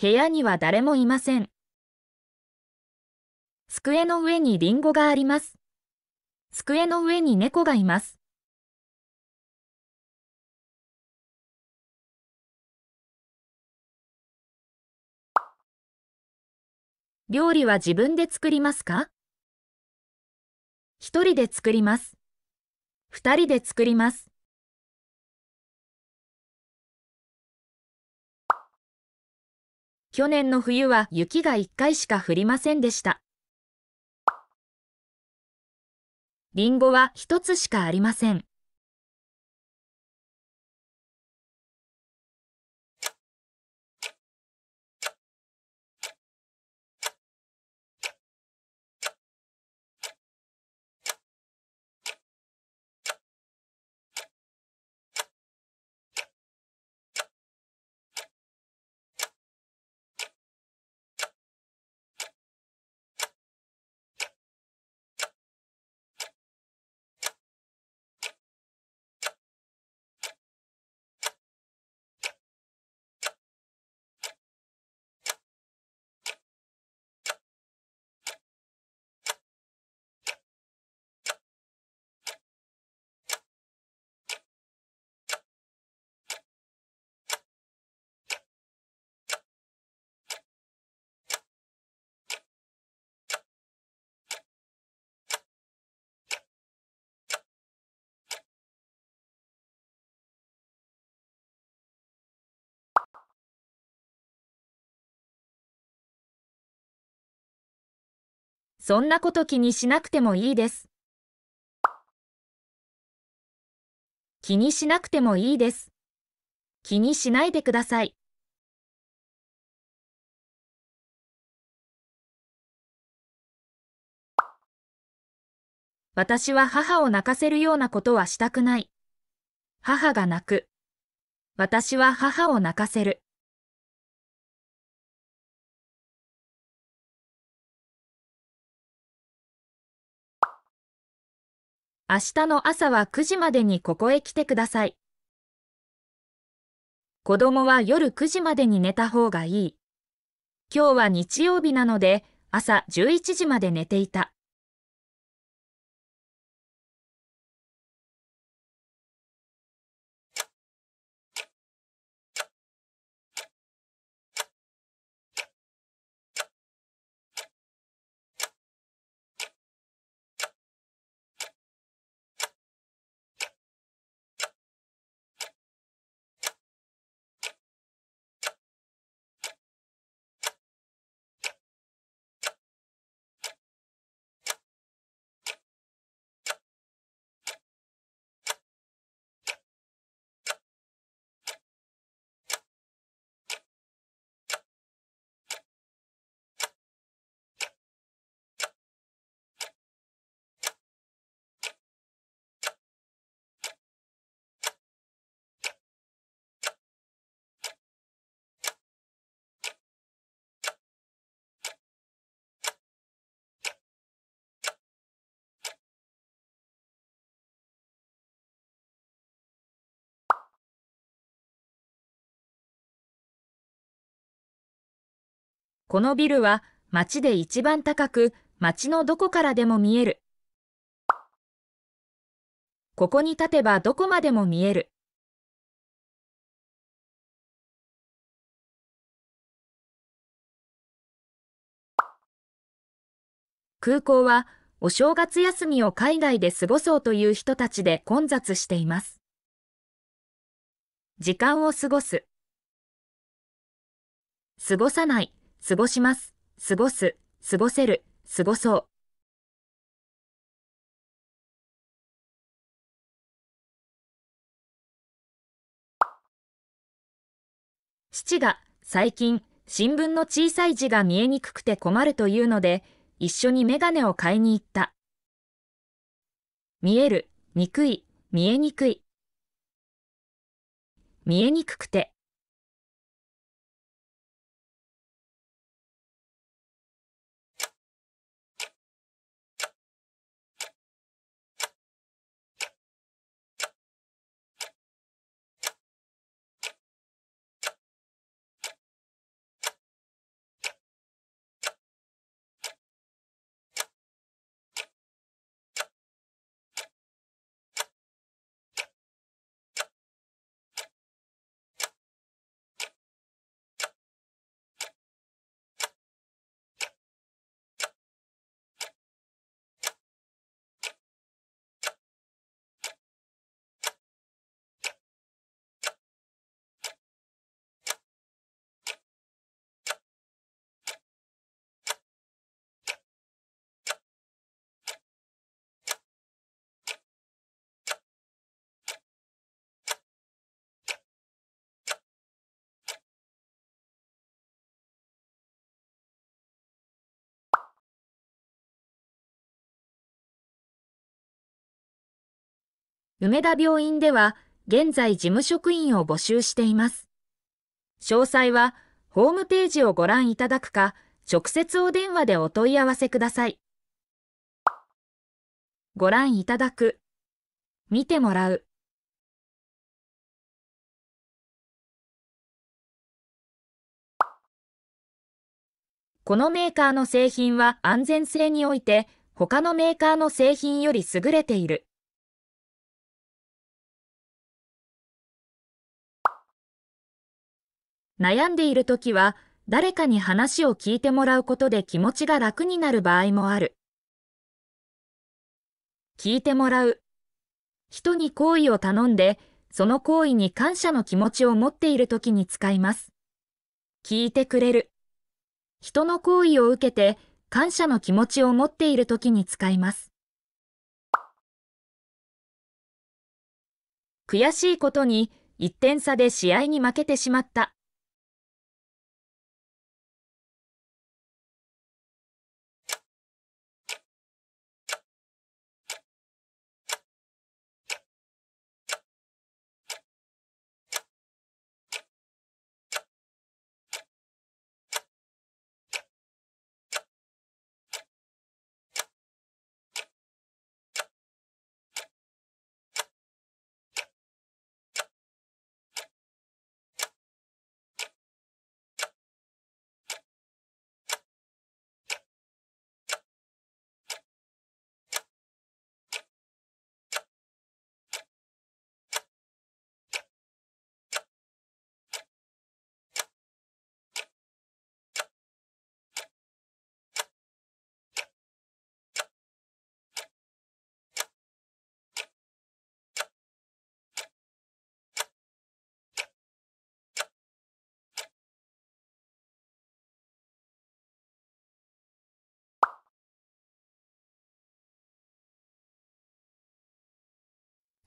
部屋には誰もいません。机の上にリンゴがあります。机の上に猫がいます。料理は自分で作りますか一人で作ります。二人で作ります。去年の冬は雪が1回しか降りませんでした。リンゴは1つしかありません。そんなこと気にしなくてもいいです。気にしなくてもいいです。気にしないでください。私は母を泣かせるようなことはしたくない。母が泣く。私は母を泣かせる。明日の朝は9時までにここへ来てください。子供は夜9時までに寝た方がいい。今日は日曜日なので朝11時まで寝ていた。このビルは街で一番高く、街のどこからでも見える。ここに立てばどこまでも見える。空港はお正月休みを海外で過ごそうという人たちで混雑しています。時間を過ごす。過ごさない。過ごします、過ごす、過ごせる、過ごそう。父が最近新聞の小さい字が見えにくくて困るというので一緒にメガネを買いに行った。見える、にくい、見えにくい。見えにくくて。梅田病院では現在事務職員を募集しています。詳細はホームページをご覧いただくか、直接お電話でお問い合わせください。ご覧いただく。見てもらう。このメーカーの製品は安全性において他のメーカーの製品より優れている。悩んでいる時は、誰かに話を聞いてもらうことで気持ちが楽になる場合もある。聞いてもらう。人に行為を頼んで、その行為に感謝の気持ちを持っている時に使います。聞いてくれる。人の行為を受けて、感謝の気持ちを持っている時に使います。悔しいことに、1点差で試合に負けてしまった。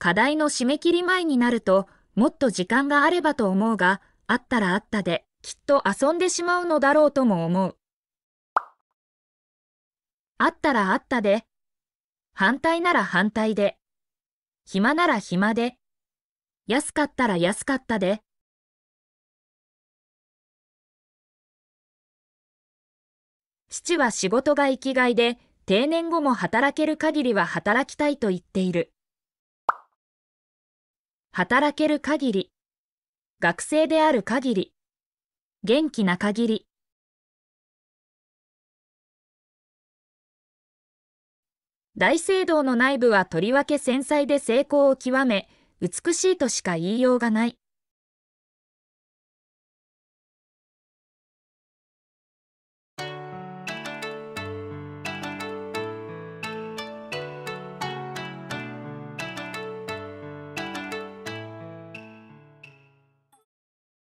課題の締め切り前になると、もっと時間があればと思うが、あったらあったで、きっと遊んでしまうのだろうとも思う。あったらあったで、反対なら反対で、暇なら暇で、安かったら安かったで、父は仕事が生きがいで、定年後も働ける限りは働きたいと言っている。働ける限り、学生である限り、元気な限り。大聖堂の内部はとりわけ繊細で成功を極め、美しいとしか言いようがない。